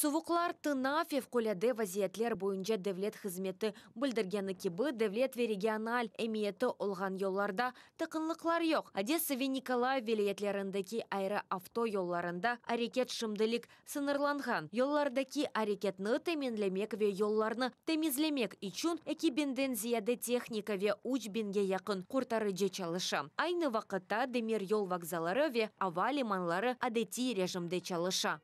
Сувуклар Тынафев коляды вазиятлер бойынша дәвлет хезметі білдіргені кебі дәвлет ве региональ әмиеті олған йолларда тықынлықлар жоқ. Одесса ве Николаев айры авто йолларында әрекет шымдылік сынырланған. Йоллардаки әрекетні теменлемек ве йолларны темізлемек ічін экибенден зияды техника ве уч бенге яқын құртары же чалыша. Айны вақытта демир йол вокзалары ве авалиманлары адети режимде чалыша.